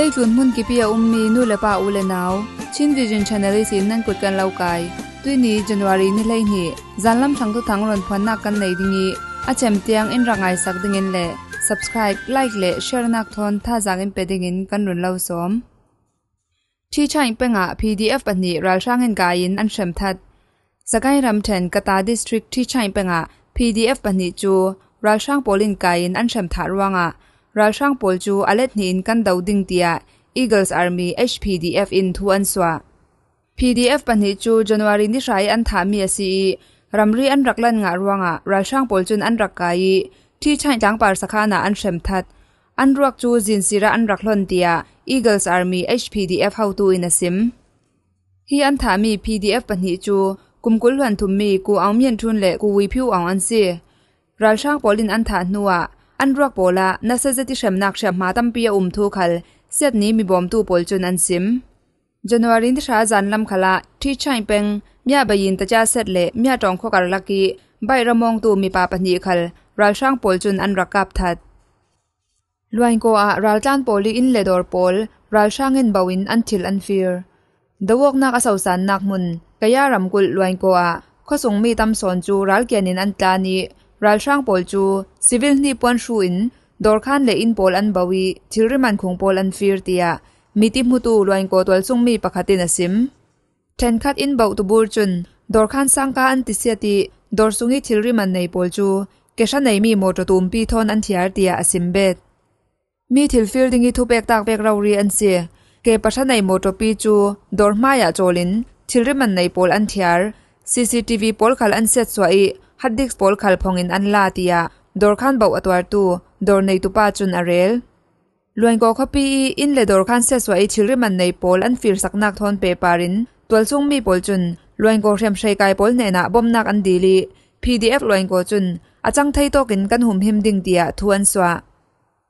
เลยจุนมุนกิเปีาอุมมีนูเลปาอุเลนาวชินวิจินชาแนลสินนั่งกดกันเล่ากายต้ยนี้จันวารีนี่เลยนี่จันลำชังตุทังรอนพันนักกันในดิงีอาเจมเตียงอินรังไอสักดิเงินเล่ subscribe like เล่แชร์นักทอนท่าจางอินเป็ดิเงินกันรุนเล่าสมที่ช่าเป็นอ่ะ PDF อันนี้เรายช่างเงินกายินอันเฉมทัดสกายรัมเทนกตาดิสตริกที่ช่าเป็นอ่ะ PDF ปันนี้จูรายช่างโปลินกายินอันเฉมทัดว่างอ่ะราช่างพลจูอเลตนินกันดาวดิงเตียอีเกิลส์อาร์มีเอชพีีดเออฟินทูอันสวาพีดีเอฟปัจจูจันวันที่สายอันทามีอเซีรำรีอันรักลันงารวงะราช่างพลจูอันรักไกาที่ช่างจังปาร์สคานาอันเฉมทัด อันรักจูจินซีระอันรักลันเตียออีเกิลส์าร์มีเอชพีดีเอฟเฮาตูอินสิมที่อันทามีพีีดเอฟปัจจูกุมกุลวันทุมมีกูเอาเมียนทุนเละกูวิพิวอองอันเสียราช่างพลินอันทานัวอันรักโบลานาเซจติเชมนักเชมมาตัมปียอุมทูกลเสียดนี้มีบอมตูปลจนอันซิมจันวารินทชาจันลำคลาที่ชายเป็งมียบยินตจ้าเสรเลมียจองขกัลลักี ใบระมองตูมีปาปนีคลรัลช่างปลจนอันรักกับทัดลวนโกอารัลจานปอลีอินเลดอร์ปอลรัลช่างเงินบาวินอันทิลอันฟิร์ดวกนักอสาวสันนักมุนกยารำกุลลวนโกอาข้อสงมีตำสอนจูรัลเกียนินอันตานีรัลช่างปอลจูซิวิลนี่ปวนชูอินดอร์คันเลอินปอลอันบาวีทิริมันคงปอลอันฟิร์ติยามีติมุตูลวนโกตัวซุงมีปะคตินสิมเทนคัดอินบาตุบูร์จุนดอร์คันสังกาอันติเสียติดอร์ซุงฮิทิริมันในปอลจูเกชันในมีโมตตูมปีทอนอันทิอาร์ติยาอสิมเบดมีทิลฟิร์ดิงิทุเบกตากเบกเราเรียนเสียเกปัชในโมตปีจูดอร์มายาโจลินทิริมันในปอลอันทิอาร์ c ี t ีปอลขัลอันเสีสวยฮัดดิกส์พอลขับพงอินอันลาติยาดอร์คันบ่าวอตวตูดอร์ในตุปัจจุนอารีลลวงโกคอปีอินเลดอร์คันเซสวยชิริมันในพอลอันฟิลสักนักทอนเปปารินตัวซุงมีพอลจุนลวนโกเชียมใช้กายพอลเนน่าบ่มนักอันดีลีพีดีเอฟลวนโกจุนอาจังไทโตกินกันหุมหิมดิ่งเดียทวนสวา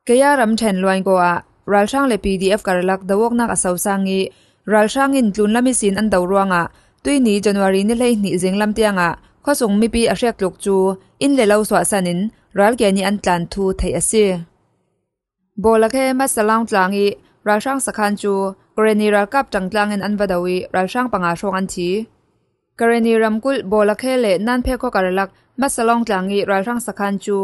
เกียร์รำเชนลวงนอกะรัลช่างเลพีดีเอฟการลักดวกนักอาศัยสังเอีรัลช่างอินจุนลามิสินอันดาวรวงอ่ะตุยนี้จันวารีนี่เลยหนีเซงลำเตียงอ่ะข้อสงมีปีอาเรียกหลกจูอินเลเลาสวาสานินรัลแกนีอันตันทูไทยอสีโบลัเคมัสลางจางอีราช่างสคันจูกรณีรัลกับจังจางอินอันวดาวีราช่างปังอาชงอันทีกรณีรำกุลโบลัเคเลนั่นเพ่ก็การลักมัสลองจางอีราช่างสคันจู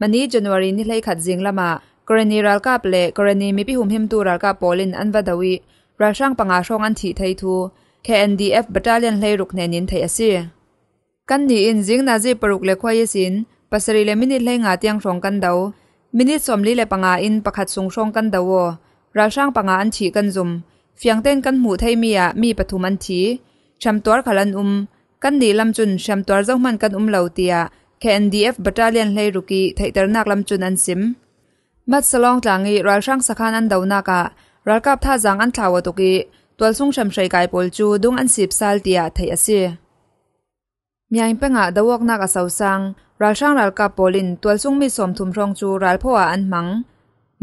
มันนี้จันวารีนี่เลยขัดจิงละมากรณีรัลกับเลกรณีมีปีหุมหิมตูรัลกับโปลินอันวดาวีราช่างปังอาชงอันทีไทยทู KNDF บัตเตรเลียนเลยรุกเนนินไทยอสีกันนี่อินจิงนาจีปลุกเลควายสินปัสริเลมินิเลงอาทิยังสองกันเดามินิสมลีเลปังอาอินปักหัดสงสองกันเดาวรัชช่างปังอาอันชีกันจุมฟียงเต้นกันหมู่ไทยมีอามีปฐุมันชีชัมตัวขลันอุมกันนี่ลำจุนชัมตัวเจ้ามันกันอุมเหล่าเตียแค่เอฟบัตรเลียนเลยรุกีไทยตระหนักลำจุนอันซิมมัดสลองจางอีรัชช่างสขานันเดาวนากะรักกับท่าจางอันถาวตุกีตัวสุงชัมชัยกายปลจูดงอันสิบซาลเตียไทยอาเซมียิมเปงะดวกนักอสาวสังรัลช่างรัลกาโปลินตัวซุงมีสมทุมรองจูรัลพ่ออันมัง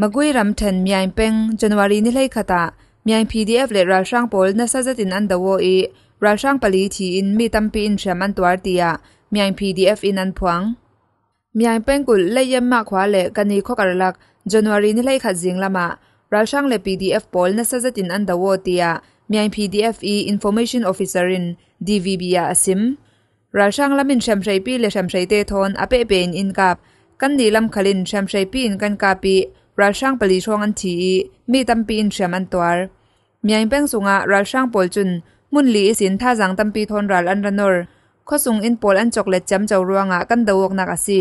มากุยรัมเทนมียิมเปงจันวารีนิเลยคตะมีอิมพีดีเอฟเลรัลช่างโปลนัสซาตินอันดวอีรัลช่างปลีทีอินมีตัมปีอินเชมันตัวตียมีอิมพีดีเอฟอินอันพวงมียิมเปงกุลเลยยมมาขวาเลกันนีข้อกรลักจันวารีนิเลยขัดจิงละมารัลช่างเลพีดีเอฟโปลนัสซาตินอันดวตียมีอิมพีดีเอฟอีอินโฟเมชันออฟฟิเซอร์อินดีวีบียาซิมราช่างลำมินแชมชัยปีและแชมชัยเตทอนอเปเปนอินกับกันนีลำคลินแชมชัยปีินกันกาปีราช่างปลีช่วงอันทีมีตัมปีอินแชมันตัวมีอินเป่งสุงะราช่างปอลจุนมุนลีสินท่าจังตัมปีทอนรัลอันรนอร์ข้อสุงอินปอลอันจกเล็จำเจ้ารวงะกันดวกนักอาี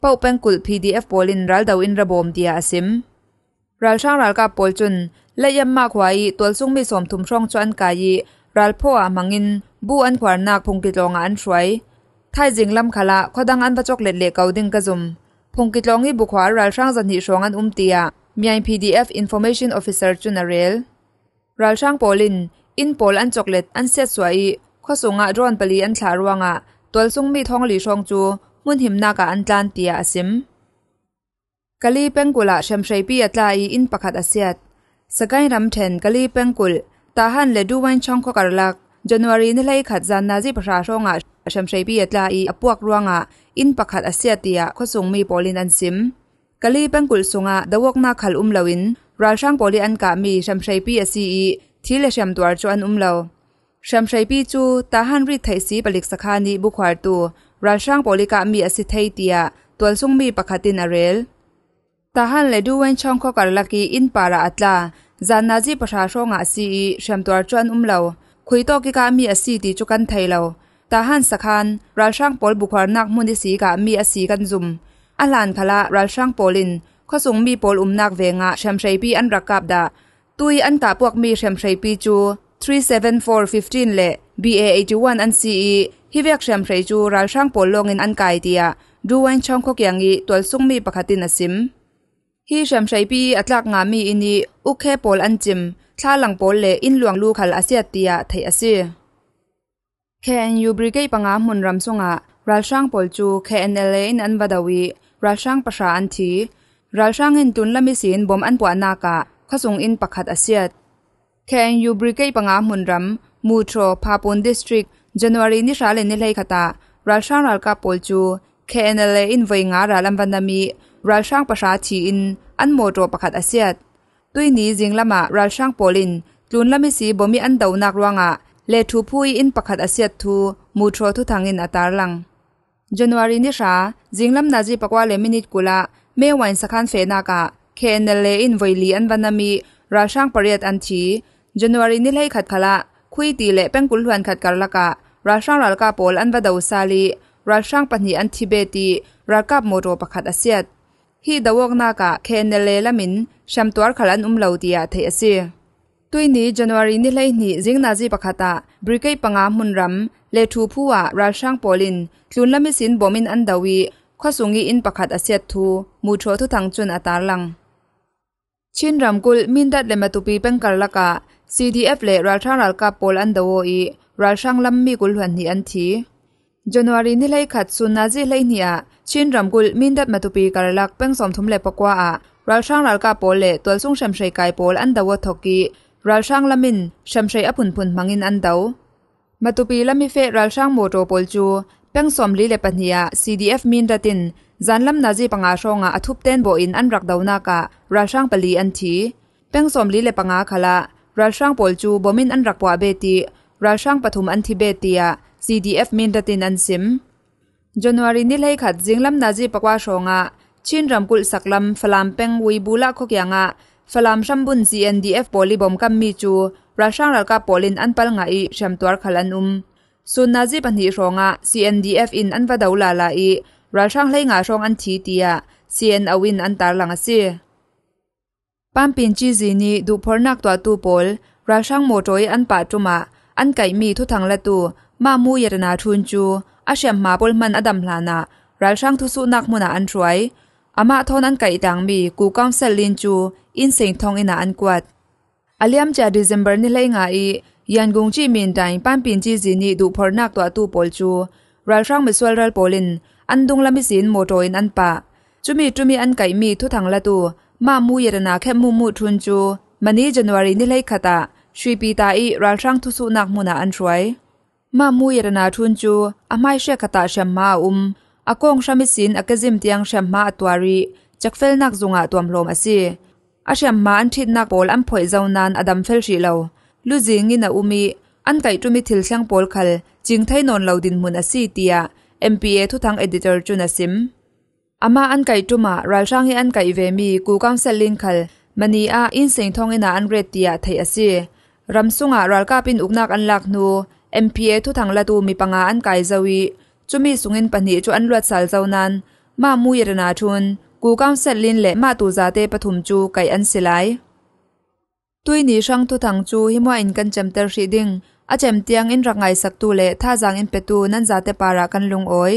เป้าเป่งกุลเอฟปอลินรัลดาวินระบมเดียอาิมรัลช่างรัลกาปอลจุนและยำมากไว้ตัวซุ่งมีสมทุมช่องจวนกายรัลพ่อมังอินบูอันขวานนักพงกิตลองอันช่วยท้ายจิงลำขลาขดังอันประจกเล็ดเล็กเกาดึงกระจุมพงกิตลองอีบุขวารัลช่างสันติชองอันอุ้มเตียมีไอพีดีเอฟอินโฟเมชันออฟฟิเซอร์จุนเรลรัลช่างโปลินอินโปลอันจกเล็ดอันเสียสวยข้อสงอะร้อนปลีอันชารวงอะตัวซุ่งมีท้องหลีชองจู มุนหิมนากะอันจานเตียอสิมกะลีเป็งกุลาเชมชัยปีอัตลาอีอินประคัดอาเซียดสกายรำเทนกะลีเป็งกุลตาหันเลดูวันช่องขกรลัก January นี่เลยขัดจันนาจีประชาชนอ่ะชมชัยพิจารณาอพวกร่วงอ่ะอินปักคัดอาเซียติอ่ะข้อสงมีปอลินอันซิมกะลีเป็นกุลสงอ่ะดาวกนาขัลอุมเลวินราช่างปอลิอันกามีชมชัยพิอาซีที่เลชมตัวจวนอุมเลาวชมชัยพิจูตาฮันริทไทซีปลิกสคานีบุควารตวราช่างปอลิกามีอาซิไทติอ่ะตัวสงมีปักคัดตินอเรลตาฮันเลดูเวนช่องข้อกาลลักีอินปาราอัตลาจันนาจีประชาชนอ่ะซีชมตัวจวนอุมเลาวคุยโตกิกามีอาศีตีจุกันไทยเราตาหันสักคันราช่างปอลบุควานักมุนิสีกามีอาศีกันซุมอันลานคละราช่างปอลินข้อสงมีปอลอุมนักเวงะแชมชัยปีอันรักกับดาตุยอันกบพวกมีแชมชัยปีจู37415เละ BA 81อัน CE ฮิเวกแชมชัยจูราช่างปอลลงอินอันไกเตีย ดูวันช่องขกยังอีตัวสุงมีปกตินอสิมฮีแชมไชปีอัตลักงามีอินีอุเคปอลอันจิมท่าหลังปอลเลอินหลวงลูขัลอาเซียตียไทยอาเซีย KNU Brigade panga mun ramsunga ralshang polchu KNLA in anbadawi ralshang pasha anthi ralshang in tunlami sin bom an puana ka khasung in pakhat asiat KNU Brigade panga mun ram mutro phapun district January ni sale ni lai khata ralshang ralka polchu KNLA in voinga ralam vandami รัลช่างประชาชีนอันโมโตประคัดอาเซียตตุยนี้จิงละมารัลช่างโปลินจุนละมิสีบ่มีอันเดานักรวงอะเลทูพูอินประคัดอาเซียตทูมูโตรทุทางอินอัตาลังเดือนวารีนิชาจิงลมนาจีปกว่าเลมินิตกุละเมื่อวันสักขันเฟนากะเคเนเลอินไวลีอันวันมีรัลช่างปริยัตอันทีเดือนวารีนิเลขัดขละคุยตีเลเป็นกุลหวนขัดกันละกะรัลช่างรัลกาโปลอันวันเดาซาลีรัลช่างปัญญอันทิเบตีรัลกับโมโรประคัดอาเซียต hi dawokna ka khenele lamin shamtuar khalan umlo tia the ase tuini january ni lai ni jingna ji pakhata brigade panga munram le thu phuwa ralshang polin tlunlami sin bomin andawi khosungi in pakhat asiat thu mu tho thu thangchun atar lang chin ramkul min dat le matupi pengkar laka cdf le ralthang ralka pol andawo i ralshang lammi kulhwan ni an thi January ni lai khat sun na ji lai nia chin ramgul min dat matupi karlak peng som thum le pakwa a ral sang ral ka pol le tol sung sham shei kai pol an dawa thoki ral sang lamin sham shei apun pun mangin an daw matupi lami fe ral sang moto pol chu peng som li le pania CDF min datin zanlam na ji panga shonga athup ten bo in an rak dawna ka ral sang pali an thi peng som li le panga khala ral sang pol chu bomin an rakwa beti ral sang pathum an thi betia CDF มินตัตินอันซิมจันวารีนี่เลยขัดจิงลำนาจีปกว่าชงะ ชินรำกุลสักลำฟลามเป็งวีบุละขกยังะฟลามชัมบุน CNDF ปอลีบอมกัมมีจู ราช่างรักกับปอลินอันปัลงไงชัมตัวขลันอุมส่วนนาจีปันฮีชงะ CNDF อินอันวดาวลาลาอีราช่างเลยงาชงอันทีเตีย CN อวินอันตาลังอซีปามปินจีจีนีดูพอนักตัวตูปอลราช่างโมโจยอันป่าจุมาอันไก่มีทุทังละตูมามูยรนาทุนจูอาเชียมมาปลมันอดัมลานะรัลช่างทุสุนักมุนาอันรวยอามาทอนันไก่ดังมีกูกองเซลินจูอินเซงทองอินาอันกวัดอาเลียมจาดิเซมเบอร์นี่เลยงาอียันกงจีมินไดปันปินจีจีนี่ดูพอนักตัวตูปอลจูรัลช่างมิสวลรัลปอลินอันดุงลามิสินโมโตอินอันปะจุมีจุมีอันไก่มีทุทังละตูมามูยรนาแค่มูมูทุนจูมันนี่จันวารีนี่เลยขะตาชีปีตาอีรัลช่างทุสุนักมุนาอันรวย ma mui rana thun chu amai she sham ma um akong shamisin akazim tiang sham shamma atwari chakfel nak zunga tuamlom asi a ma an thit nak pol an phoi nan adam fel shi lo lu jingin a umi an kai mi thil sang pol khal ching thai non lo din mun asi tia mpa thu thang editor chu na sim ama an kai ma ral sang hi an kai ve mi ku counseling khal mani a in seng thong ina an ret tia thai asi ram sunga ral kapin uknak an lak nu MPA ทุทังละตูมีปังอาอันไกจวีจุมีสุงินปนิจุอันลวดสารเจ้านั้น มามูยรนาชุนกูก้าวเจลินเละมาตูจาเตปฐุมจูไกอันสิไลตุยนีช่างทุทังจูหิมว่าอินกันจำเตอร์ชิดิงอาจำเตียงอินรักไงสักตูเละท่าจางอินเปตูนั่นจาเตปารากันลุงโอย